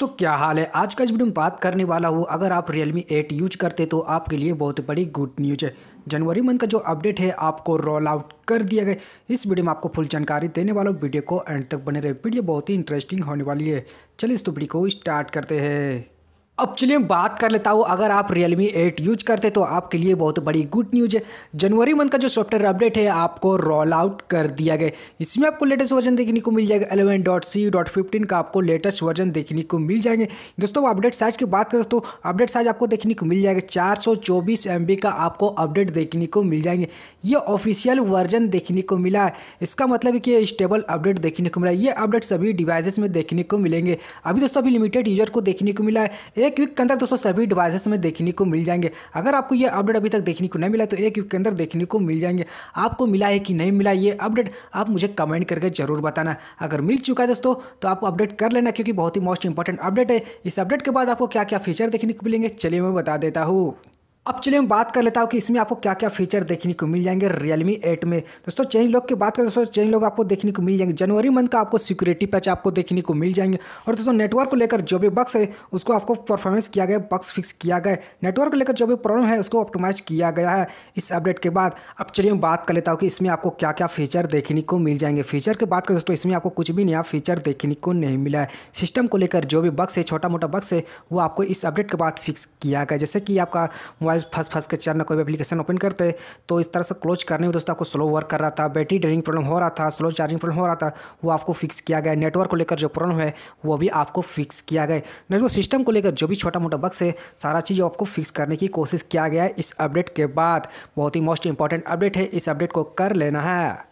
तो क्या हाल है आज का इस वीडियो में बात करने वाला हूँ अगर आप रियलमी एट यूज करते तो आपके लिए बहुत बड़ी गुड न्यूज है जनवरी मंथ का जो अपडेट है आपको रोल आउट कर दिया गया इस वीडियो में आपको फुल जानकारी देने वाला हूँ वीडियो को एंड तक बने रहे वीडियो बहुत ही इंटरेस्टिंग होने वाली है चलिए इस तो वीडियो को स्टार्ट करते हैं अब चलिए बात कर लेता हूँ अगर आप रियलमी एट यूज करते तो आपके लिए बहुत बड़ी गुड न्यूज़ है जनवरी मंथ का जो सॉफ्टवेयर अपडेट है आपको रोल आउट कर दिया गया इसमें आपको लेटेस्ट वर्जन देखने को मिल जाएगा eleven dot C dot fifteen का आपको लेटेस्ट वर्जन देखने को मिल जाएंगे दोस्तों अपडेट साइज की बात करें तो अपडेट साइज आपको देखने को मिल जाएगा चार सौ चौबीस एम बी का आपको अपडेट देखने को मिल जाएंगे ये ऑफिशियल वर्जन देखने को मिला है इसका मतलब कि स्टेबल अपडेट देखने को मिला है ये अपडेट सभी डिवाइसेस में देखने को मिलेंगे अभी दोस्तों अभी लिमिटेड यूजर को देखने को मिला है एक वीक के अंदर दोस्तों सभी डिवाइसेस में देखने को मिल जाएंगे अगर आपको ये अपडेट अभी तक देखने को नहीं मिला तो एक वीक के अंदर देखने को मिल जाएंगे आपको मिला है कि नहीं मिला ये अपडेट आप मुझे कमेंट करके जरूर बताना अगर मिल चुका है दोस्तों तो आप अपडेट कर लेना क्योंकि बहुत ही मोस्ट इंपॉर्टेंट अपडेट है इस अपडेट के बाद आपको क्या क्या फीचर देखने को मिलेंगे चलिए मैं बता देता हूँ अब चलिए मैं बात कर लेता हूँ कि इसमें आपको क्या क्या फीचर देखने को मिल जाएंगे रियलमी एट में दोस्तों चेन लोग की बात करें दोस्तों चेन लोग आपको देखने को मिल जाएंगे जनवरी मंथ का आपको सिक्योरिटी पैच आपको देखने को मिल जाएंगे और दोस्तों नेटवर्क को लेकर जो भी बक्स है उसको आपको परफॉर्मेंस किया गया बक्स फिक्स किया गया नेटवर्क को लेकर जो भी प्रॉब्लम है उसको ऑप्टोमाइज किया गया है इस अपडेट के बाद अब चलिए मैं बात कर लेता हूँ कि इसमें आपको क्या क्या फीचर देखने को मिल जाएंगे फीचर की बात करें दोस्तों इसमें आपको कुछ भी नया फीचर देखने को नहीं मिला है सिस्टम को लेकर जो भी बक्स है छोटा मोटा बक्स है वो आपको इस अपडेट के बाद फिक्स किया गया जैसे कि आपका अदरवाइज फंस फंस के ना कोई एप्लीकेशन ओपन करते तो इस तरह से क्लोज करने में दोस्तों आपको स्लो वर्क कर रहा था बैटरी ड्रेनिंग प्रॉब्लम हो रहा था स्लो चार्जिंग प्रॉब्लम हो रहा था वो आपको फिक्स किया गया नेटवर्क को लेकर जो प्रॉब्लम है वो भी आपको फिक्स किया गया नेटवर्क सिस्टम को लेकर जो भी छोटा मोटा बक्स है सारा चीज़ आपको फिक्स करने की कोशिश किया गया इस अपडेट के बाद बहुत ही मोस्ट इंपॉर्टेंट अपडेट है इस अपडेट को कर लेना है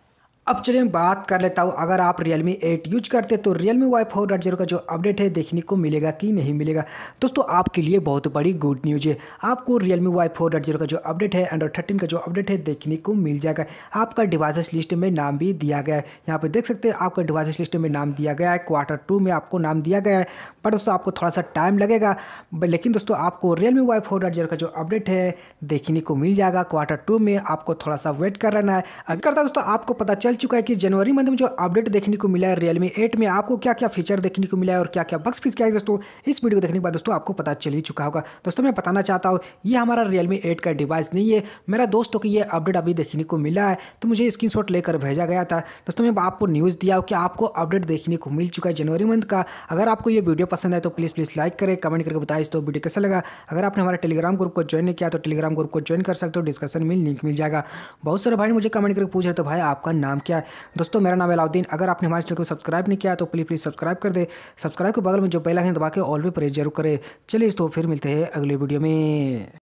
अब चलिए मैं बात कर लेता हूँ अगर आप Realme 8 यूज करते तो Realme me UI four dot zero का जो अपडेट है देखने को मिलेगा कि नहीं मिलेगा दोस्तों आपके लिए बहुत बड़ी गुड न्यूज है आपको Realme me UI four dot zero का जो अपडेट है एंड्रॉइड थर्टीन का जो अपडेट है देखने को मिल जाएगा आपका डिवाइसेस लिस्ट में नाम भी दिया गया है यहाँ पर देख सकते हैं आपका डिवाइसेस लिस्ट में नाम दिया गया है क्वार्टर टू में आपको नाम दिया गया है पर दोस्तों आपको थोड़ा सा टाइम लगेगा लेकिन दोस्तों आपको Realme UI four dot zero का जो अपडेट है देखने को मिल जाएगा क्वार्टर टू में आपको थोड़ा सा वेट कर रहना है अभी करता दोस्तों आपको पता चल चुका है कि जनवरी मंथ में जो अपडेट देखने को मिला है रियलमी एट में आपको क्या क्या फीचर देखने को मिला है और क्या क्या बक्स फीस क्या है दोस्तों इस वीडियो को देखने के बाद दोस्तों आपको पता चल ही चुका होगा दोस्तों मैं बताना चाहता हूँ ये हमारा रियलमी एट का डिवाइस नहीं है मेरा दोस्तों की ये अपडेट अभी देखने को मिला है तो मुझे स्क्रीन लेकर भेजा गया था दोस्तों मैं आपको न्यूज़ दिया हूँ कि आपको अपडेट देखने को मिल चुका है जनवरी मंथ का अगर आपको ये वीडियो पसंद है तो प्लीज़ प्लीज़ लाइक करें कमेंट करके बताए इस तो वीडियो कैसा लगा अगर आपने हमारे टेलीग्राम ग्रुप को ज्वाइन नहीं किया तो टेलीग्राम ग्रुप को ज्वाइन कर सकते हो डिस्कशन में लिंक मिल जाएगा बहुत सारे भाई मुझे कमेंट करके पूछ रहे तो भाई आपका नाम किया है दोस्तों मेरा नाम अलाउद्दीन अगर आपने हमारे चैनल को सब्सक्राइब नहीं किया तो प्लीज़ प्लीज़ सब्सक्राइब कर दे सब्सक्राइब के बगल में जो पहला है दबा के ऑल भी प्रेस जरूर करें चलिए दोस्तों फिर मिलते हैं अगले वीडियो में